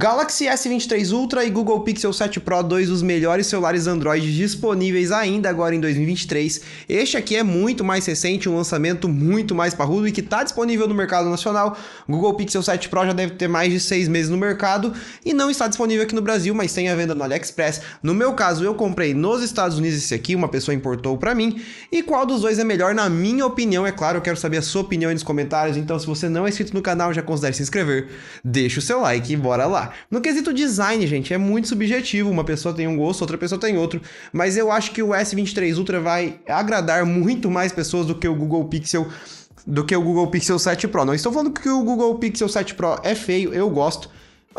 Galaxy S23 Ultra e Google Pixel 7 Pro, dois dos melhores celulares Android disponíveis ainda agora em 2023. Este aqui é muito mais recente, um lançamento muito mais parrudo e que está disponível no mercado nacional. Google Pixel 7 Pro já deve ter mais de seis meses no mercado e não está disponível aqui no Brasil, mas tem a venda no AliExpress. No meu caso, eu comprei nos Estados Unidos esse aqui, uma pessoa importou para mim. E qual dos dois é melhor, na minha opinião, é claro, eu quero saber a sua opinião aí nos comentários. Então, se você não é inscrito no canal, já considere se inscrever, deixa o seu like e bora lá. No quesito design, gente, é muito subjetivo. Uma pessoa tem um gosto, outra pessoa tem outro. Mas eu acho que o S23 Ultra vai agradar muito mais pessoas do que o Google Pixel do que o Google Pixel 7 Pro. Não estou falando que o Google Pixel 7 Pro é feio, eu gosto,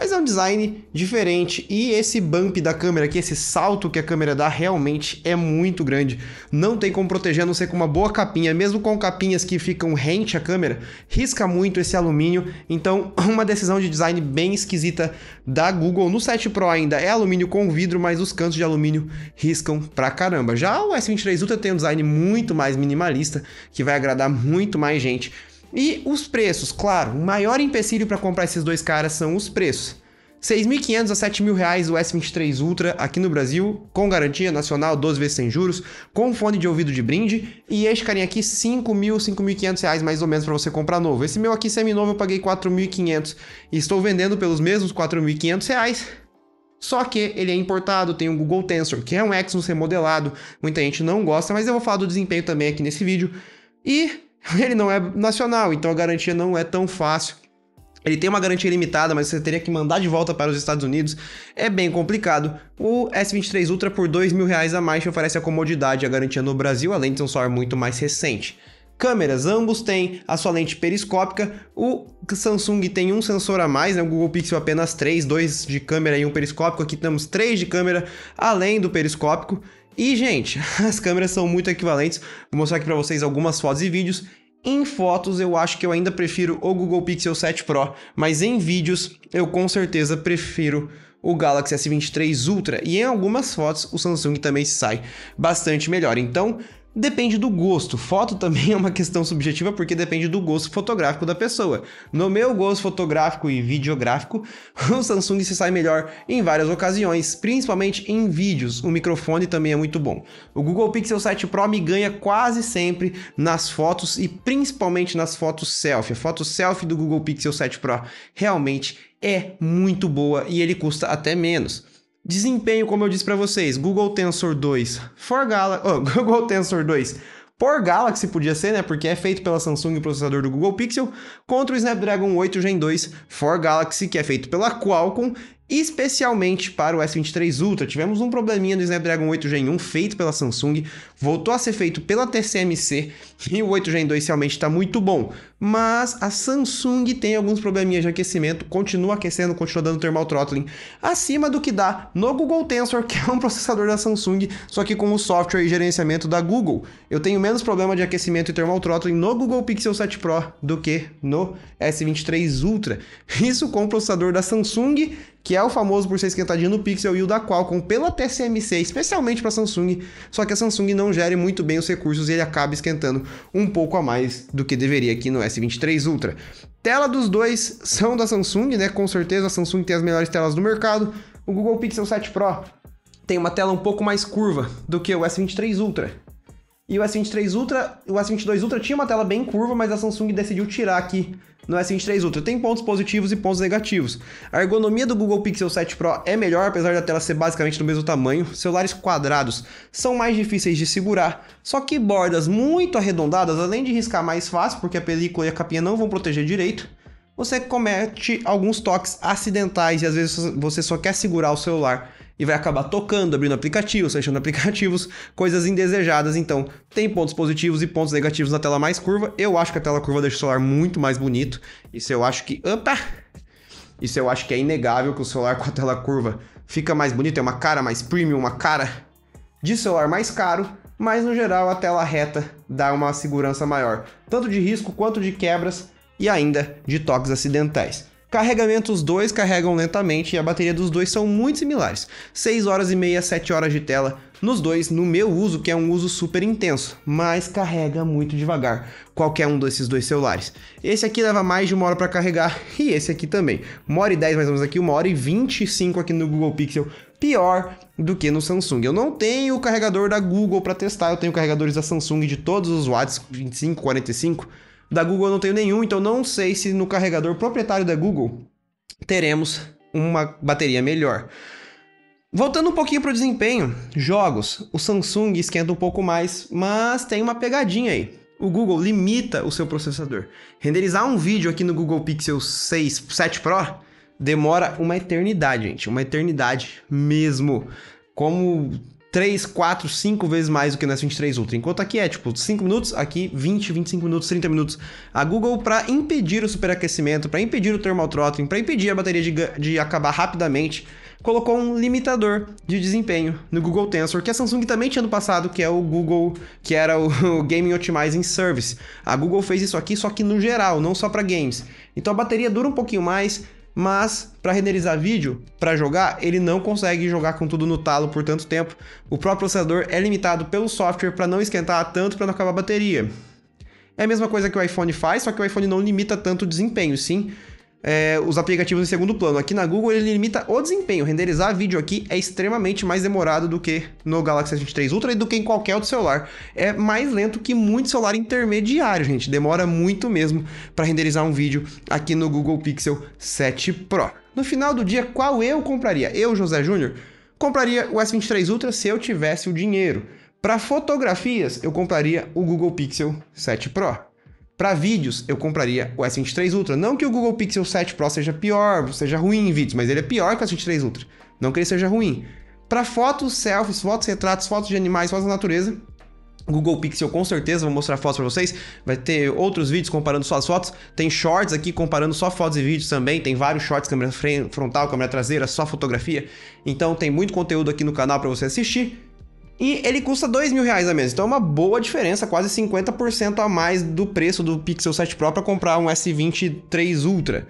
mas é um design diferente e esse bump da câmera aqui, esse salto que a câmera dá realmente é muito grande. Não tem como proteger a não ser com uma boa capinha, mesmo com capinhas que ficam rente à câmera, risca muito esse alumínio, então uma decisão de design bem esquisita da Google. No 7 Pro ainda é alumínio com vidro, mas os cantos de alumínio riscam pra caramba. Já o S23 Ultra tem um design muito mais minimalista, que vai agradar muito mais gente. E os preços, claro, o maior empecilho para comprar esses dois caras são os preços. 6.500 a 7.000 reais o S23 Ultra aqui no Brasil, com garantia nacional, 12 vezes sem juros, com fone de ouvido de brinde, e este carinha aqui 5.000, 5.500 reais mais ou menos para você comprar novo. Esse meu aqui semi-novo eu paguei 4.500 e estou vendendo pelos mesmos 4.500 reais, só que ele é importado, tem o um Google Tensor, que é um Exynos remodelado, muita gente não gosta, mas eu vou falar do desempenho também aqui nesse vídeo, e ele não é nacional, então a garantia não é tão fácil. Ele tem uma garantia limitada, mas você teria que mandar de volta para os Estados Unidos. É bem complicado. O S23 Ultra por dois mil reais a mais te oferece a comodidade e a garantia no Brasil, além de ser um celular muito mais recente. Câmeras, ambos têm a sua lente periscópica. O Samsung tem um sensor a mais, né? o Google Pixel apenas três, dois de câmera e um periscópico. Aqui temos três de câmera, além do periscópico. E, gente, as câmeras são muito equivalentes. Vou mostrar aqui para vocês algumas fotos e vídeos. Em fotos eu acho que eu ainda prefiro o Google Pixel 7 Pro, mas em vídeos eu com certeza prefiro o Galaxy S23 Ultra e em algumas fotos o Samsung também sai bastante melhor. Então, Depende do gosto. Foto também é uma questão subjetiva porque depende do gosto fotográfico da pessoa. No meu gosto fotográfico e videográfico, o Samsung se sai melhor em várias ocasiões, principalmente em vídeos. O microfone também é muito bom. O Google Pixel 7 Pro me ganha quase sempre nas fotos e principalmente nas fotos selfie. A foto selfie do Google Pixel 7 Pro realmente é muito boa e ele custa até menos. Desempenho, como eu disse para vocês, Google Tensor 2 for Galaxy, oh, Google Tensor 2 por Galaxy podia ser, né? Porque é feito pela Samsung o processador do Google Pixel, contra o Snapdragon 8 Gen 2 for Galaxy, que é feito pela Qualcomm especialmente para o S23 Ultra. Tivemos um probleminha no Snapdragon 8 Gen 1 feito pela Samsung, voltou a ser feito pela TCMC e o 8 Gen 2 realmente está muito bom. Mas a Samsung tem alguns probleminhas de aquecimento, continua aquecendo, continua dando thermal throttling acima do que dá no Google Tensor, que é um processador da Samsung, só que com o software e gerenciamento da Google. Eu tenho menos problema de aquecimento e thermal throttling no Google Pixel 7 Pro do que no S23 Ultra. Isso com o processador da Samsung que é o famoso por ser esquentadinho no Pixel e o da Qualcomm pela TSMC, especialmente para Samsung, só que a Samsung não gere muito bem os recursos e ele acaba esquentando um pouco a mais do que deveria aqui no S23 Ultra. Tela dos dois são da Samsung, né? Com certeza a Samsung tem as melhores telas do mercado. O Google Pixel 7 Pro tem uma tela um pouco mais curva do que o S23 Ultra, e o S23 Ultra, o S22 Ultra tinha uma tela bem curva, mas a Samsung decidiu tirar aqui no S23 Ultra. Tem pontos positivos e pontos negativos. A ergonomia do Google Pixel 7 Pro é melhor, apesar da tela ser basicamente do mesmo tamanho. Celulares quadrados são mais difíceis de segurar, só que bordas muito arredondadas, além de riscar mais fácil, porque a película e a capinha não vão proteger direito, você comete alguns toques acidentais e às vezes você só quer segurar o celular e vai acabar tocando, abrindo aplicativos, fechando aplicativos, coisas indesejadas. Então, tem pontos positivos e pontos negativos na tela mais curva. Eu acho que a tela curva deixa o celular muito mais bonito. Isso eu acho que. Opa! Isso eu acho que é inegável que o celular com a tela curva fica mais bonito, é uma cara mais premium, uma cara de celular mais caro, mas no geral a tela reta dá uma segurança maior, tanto de risco quanto de quebras e ainda de toques acidentais. Carregamentos dois carregam lentamente e a bateria dos dois são muito similares. 6 horas e meia, 7 horas de tela nos dois, no meu uso, que é um uso super intenso, mas carrega muito devagar, qualquer um desses dois celulares. Esse aqui leva mais de uma hora para carregar e esse aqui também. Uma hora e 10 mais ou menos aqui, uma hora e 25 aqui no Google Pixel, pior do que no Samsung. Eu não tenho o carregador da Google para testar, eu tenho carregadores da Samsung de todos os watts, 25, 45 da Google eu não tenho nenhum, então não sei se no carregador proprietário da Google teremos uma bateria melhor. Voltando um pouquinho para o desempenho, jogos, o Samsung esquenta um pouco mais, mas tem uma pegadinha aí. O Google limita o seu processador. Renderizar um vídeo aqui no Google Pixel 6, 7 Pro demora uma eternidade, gente, uma eternidade mesmo. Como 3, 4, 5 vezes mais do que na S23 Ultra. Enquanto aqui é tipo 5 minutos, aqui 20, 25 minutos, 30 minutos. A Google para impedir o superaquecimento, para impedir o thermal throttling, para impedir a bateria de, de acabar rapidamente, colocou um limitador de desempenho no Google Tensor, que a Samsung também tinha no passado, que é o Google, que era o, Gaming Optimizing Service. A Google fez isso aqui, só que no geral, não só para games. Então a bateria dura um pouquinho mais, mas para renderizar vídeo, para jogar, ele não consegue jogar com tudo no talo por tanto tempo. O próprio processador é limitado pelo software para não esquentar tanto para não acabar a bateria. É a mesma coisa que o iPhone faz, só que o iPhone não limita tanto o desempenho, sim é, os aplicativos em segundo plano. Aqui na Google ele limita o desempenho. Renderizar vídeo aqui é extremamente mais demorado do que no Galaxy S23 Ultra e do que em qualquer outro celular. É mais lento que muito celular intermediário, gente. Demora muito mesmo para renderizar um vídeo aqui no Google Pixel 7 Pro. No final do dia, qual eu compraria? Eu, José Júnior, compraria o S23 Ultra se eu tivesse o dinheiro. Para fotografias, eu compraria o Google Pixel 7 Pro. Para vídeos, eu compraria o S23 Ultra. Não que o Google Pixel 7 Pro seja pior, seja ruim em vídeos, mas ele é pior que o S23 Ultra. Não que ele seja ruim. Para fotos, selfies, fotos, retratos, fotos de animais, fotos da natureza, Google Pixel com certeza, vou mostrar fotos para vocês. Vai ter outros vídeos comparando só as fotos. Tem shorts aqui comparando só fotos e vídeos também. Tem vários shorts, câmera frontal, câmera traseira, só fotografia. Então tem muito conteúdo aqui no canal para você assistir. E ele custa dois mil reais a menos. Então é uma boa diferença, quase 50% a mais do preço do Pixel 7 Pro para comprar um S23 Ultra.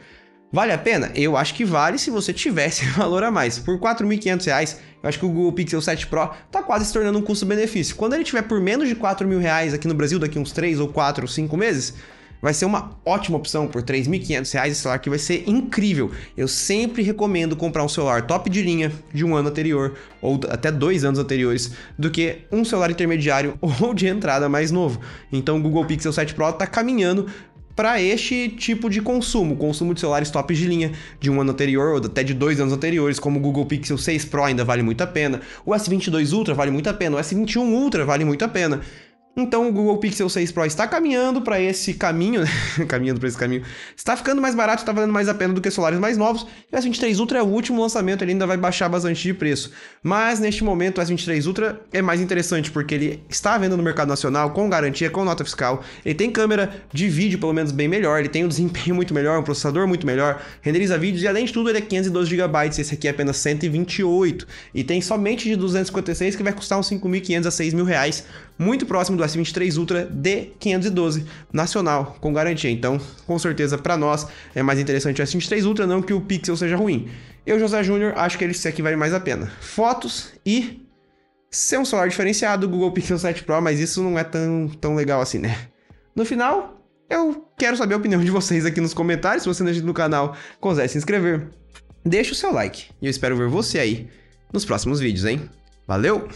Vale a pena? Eu acho que vale se você tivesse valor a mais. Por R$ 4.500, eu acho que o Google Pixel 7 Pro está quase se tornando um custo-benefício. Quando ele tiver por menos de R$ mil reais aqui no Brasil, daqui uns 3 ou 4 ou 5 meses, vai ser uma ótima opção por R$ 3.500. Esse celular que vai ser incrível. Eu sempre recomendo comprar um celular top de linha de um ano anterior ou até dois anos anteriores do que um celular intermediário ou de entrada mais novo. Então o Google Pixel 7 Pro está caminhando para este tipo de consumo, consumo de celulares top de linha de um ano anterior ou até de dois anos anteriores, como o Google Pixel 6 Pro ainda vale muito a pena, o S22 Ultra vale muito a pena, o S21 Ultra vale muito a pena. Então o Google Pixel 6 Pro está caminhando para esse caminho, né? caminhando para esse caminho. Está ficando mais barato, está valendo mais a pena do que celulares mais novos. E o S23 Ultra é o último lançamento, ele ainda vai baixar bastante de preço. Mas neste momento o S23 Ultra é mais interessante porque ele está vendo no mercado nacional com garantia, com nota fiscal. Ele tem câmera de vídeo pelo menos bem melhor, ele tem um desempenho muito melhor, um processador muito melhor, renderiza vídeos e além de tudo ele é 512 GB, esse aqui é apenas 128 e tem somente de 256 que vai custar uns 5.500 a 6.000 reais, muito próximo do S23 Ultra D512 nacional com garantia. Então, com certeza para nós é mais interessante o S23 Ultra, não que o Pixel seja ruim. Eu, José Júnior, acho que esse aqui vale mais a pena. Fotos e ser um celular diferenciado, Google Pixel 7 Pro, mas isso não é tão, tão legal assim, né? No final, eu quero saber a opinião de vocês aqui nos comentários. Se você não é no canal, consegue se inscrever. Deixa o seu like e eu espero ver você aí nos próximos vídeos, hein? Valeu!